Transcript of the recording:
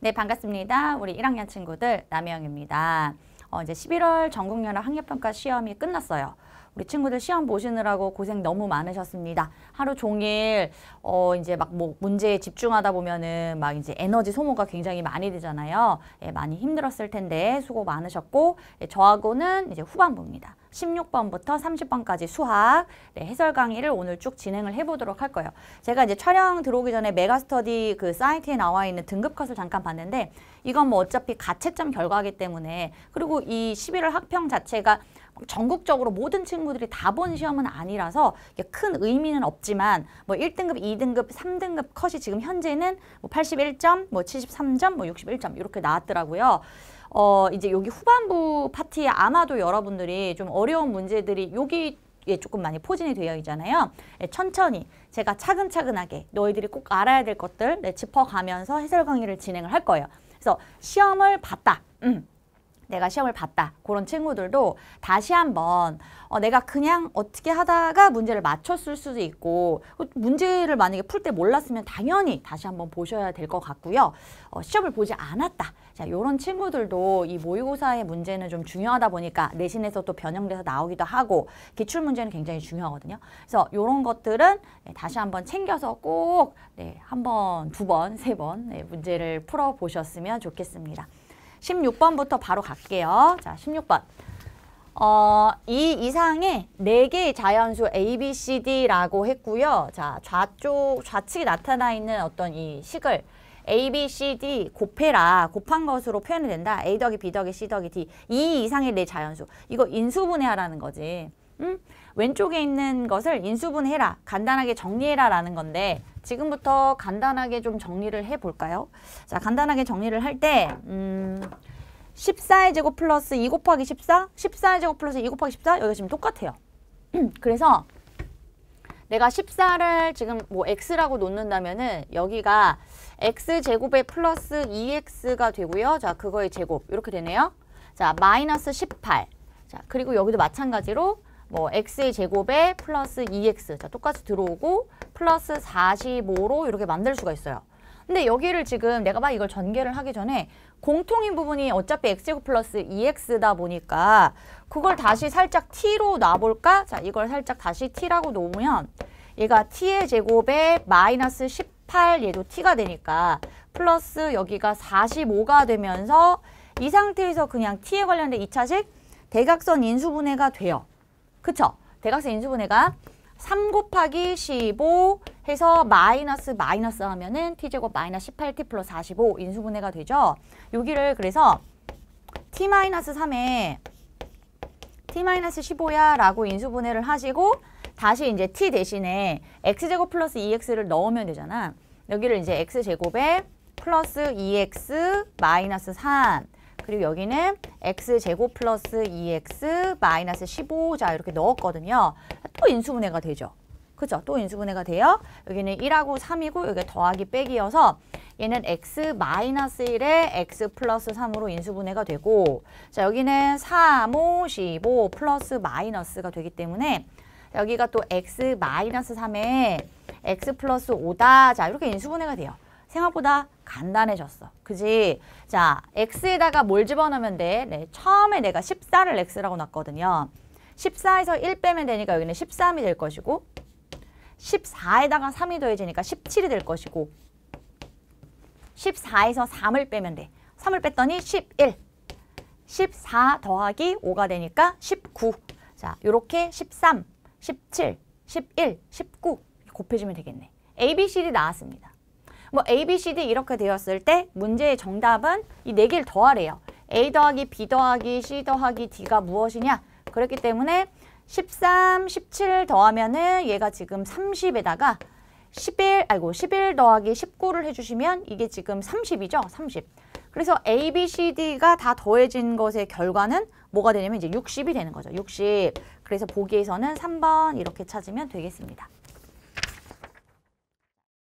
네, 반갑습니다. 우리 1학년 친구들 남영입니다 어, 이제 11월 전국연합 학력평가 시험이 끝났어요. 우리 친구들 시험 보시느라고 고생 너무 많으셨습니다. 하루 종일 어 이제 막 뭐 문제에 집중하다 보면은 막 이제 에너지 소모가 굉장히 많이 되잖아요. 예, 많이 힘들었을 텐데 수고 많으셨고 예, 저하고는 이제 후반부입니다. 16번부터 30번까지 수학 네, 해설 강의를 오늘 쭉 진행을 해보도록 할 거예요. 제가 이제 촬영 들어오기 전에 메가스터디 그 사이트에 나와 있는 등급 컷을 잠깐 봤는데 이건 뭐 어차피 가채점 결과기 때문에 그리고 이 11월 학평 자체가 전국적으로 모든 친구들이 다 본 시험은 아니라서 큰 의미는 없지만 뭐 1등급, 2등급, 3등급 컷이 지금 현재는 뭐 81점, 뭐 73점, 뭐 61점 이렇게 나왔더라고요. 어 이제 여기 후반부 파티에 아마도 여러분들이 좀 어려운 문제들이 여기 예, 조금 많이 포진이 되어 있잖아요. 예, 천천히 제가 차근차근하게 너희들이 꼭 알아야 될 것들 네, 짚어가면서 해설 강의를 진행을 할 거예요. 그래서 시험을 봤다. 음. 내가 시험을 봤다 그런 친구들도 다시 한번 어, 내가 그냥 어떻게 하다가 문제를 맞췄을 수도 있고 그 문제를 만약에 풀 때 몰랐으면 당연히 다시 한번 보셔야 될 것 같고요 어, 시험을 보지 않았다 자 이런 친구들도 이 모의고사의 문제는 좀 중요하다 보니까 내신에서 또 변형돼서 나오기도 하고 기출 문제는 굉장히 중요하거든요 그래서 이런 것들은 네, 다시 한번 챙겨서 꼭 네, 한번 두 번, 세번 네, 문제를 풀어보셨으면 좋겠습니다. 16번부터 바로 갈게요. 자, 16번. 어, 이 이상의 4개의 자연수 A, B, C, D라고 했고요. 자, 좌쪽, 좌측에 나타나 있는 어떤 이 식을 A, B, C, D 곱해라. 곱한 것으로 표현이 된다. A 더기 B 더기 C 더기 D. 이 이상의 내 네 자연수. 이거 인수분해하라는 거지. 응? 음? 왼쪽에 있는 것을 인수분해라. 간단하게 정리해라 라는 건데 지금부터 간단하게 좀 정리를 해볼까요? 자, 간단하게 정리를 할 때, 음, 14의 제곱 플러스 2 곱하기 14, 14의 제곱 플러스 2 곱하기 14, 여기 지금 똑같아요. 그래서 내가 14를 지금 뭐 x라고 놓는다면은 여기가 x제곱에 플러스 2x가 되고요. 자, 그거의 제곱. 이렇게 되네요. 자, 마이너스 18. 자, 그리고 여기도 마찬가지로 뭐 x의 제곱에 플러스 2x 자 똑같이 들어오고 플러스 45로 이렇게 만들 수가 있어요. 근데 여기를 지금 내가 막 이걸 전개를 하기 전에 공통인 부분이 어차피 x제곱 플러스 2x다 보니까 그걸 다시 살짝 t로 놔볼까? 자 이걸 살짝 다시 t라고 놓으면 얘가 t의 제곱에 마이너스 18 얘도 t가 되니까 플러스 여기가 45가 되면서 이 상태에서 그냥 t에 관련된 이차식 대각선 인수분해가 돼요. 그쵸? 대각선 인수분해가 3 곱하기 15 해서 마이너스 마이너스 하면은 t제곱 마이너스 18t 플러스 45 인수분해가 되죠. 여기를 그래서 t 마이너스 3에 t 마이너스 15야 라고 인수분해를 하시고 다시 이제 t 대신에 x제곱 플러스 2x를 넣으면 되잖아. 여기를 이제 x제곱에 플러스 2x 마이너스 3 그리고 여기는 x제곱 플러스 2x 마이너스 15 자 이렇게 넣었거든요. 또 인수분해가 되죠. 그죠? 또 인수분해가 돼요. 여기는 1하고 3이고 여기 더하기 빼기여서 얘는 x 마이너스 1에 x 플러스 3으로 인수분해가 되고 자 여기는 3, 5, 15 플러스 마이너스가 되기 때문에 여기가 또 x 마이너스 3에 x 플러스 5다. 자 이렇게 인수분해가 돼요. 생각보다 간단해졌어. 그지? 자, x에다가 뭘 집어넣으면 돼? 네, 처음에 내가 14를 x라고 놨거든요. 14에서 1 빼면 되니까 여기는 13이 될 것이고 14에다가 3이 더해지니까 17이 될 것이고 14에서 3을 빼면 돼. 3을 뺐더니 11. 14 더하기 5가 되니까 19. 자, 요렇게 13, 17, 11, 19 곱해주면 되겠네. A, B, C, D 나왔습니다. 뭐 A, B, C, D 이렇게 되었을 때 문제의 정답은 이 네 개를 더하래요. A 더하기 B 더하기 C 더하기 D가 무엇이냐? 그렇기 때문에 13, 17 더하면은 얘가 지금 30에다가 11, 아이고 11 더하기 19를 해주시면 이게 지금 30이죠. 30. 그래서 A, B, C, D가 다 더해진 것의 결과는 뭐가 되냐면 이제 60이 되는 거죠. 60. 그래서 보기에서는 3번 이렇게 찾으면 되겠습니다.